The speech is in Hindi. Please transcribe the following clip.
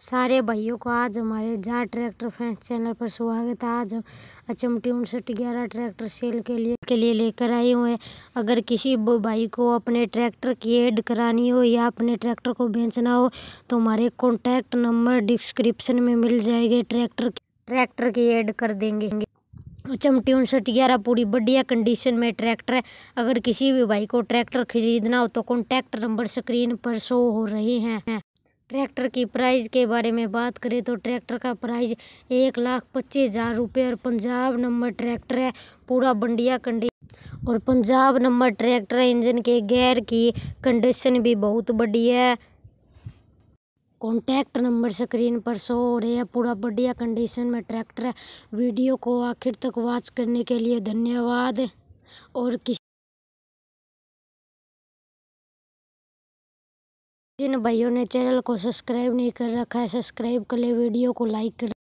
सारे भाइयों को आज हमारे जा ट्रैक्टर फैंस चैनल पर स्वागत है आज हम अचमटी उनसठ ग्यारह ट्रैक्टर सेल के लिए के लिए लेकर आए हुए हैं अगर किसी भाई को अपने ट्रैक्टर की एड करानी हो या अपने ट्रैक्टर को बेचना हो तो हमारे कॉन्टैक्ट नंबर डिस्क्रिप्शन में मिल जाएंगे ट्रैक्टर ट्रैक्टर की एड कर देंगे चमटी उनसठ ग्यारह पूरी बढ़िया कंडीशन में ट्रैक्टर है अगर किसी भी भाई को ट्रैक्टर खरीदना हो तो कॉन्टैक्ट नंबर स्क्रीन पर शो हो रहे हैं ट्रैक्टर की प्राइस के बारे में बात करें तो ट्रैक्टर का प्राइस एक लाख पच्चीस हजार रुपये और पंजाब नंबर ट्रैक्टर है पूरा बढ़िया कंडी और पंजाब नंबर ट्रैक्टर इंजन के गैर की कंडीशन भी बहुत बढ़िया है कॉन्टैक्ट नंबर स्क्रीन पर शो हो रहे हैं पूरा बढ़िया कंडीशन में ट्रैक्टर है वीडियो को आखिर तक वॉच करने के लिए धन्यवाद और किस जिन भाइयों ने चैनल को सब्सक्राइब नहीं कर रखा है सब्सक्राइब कर ले वीडियो को लाइक कर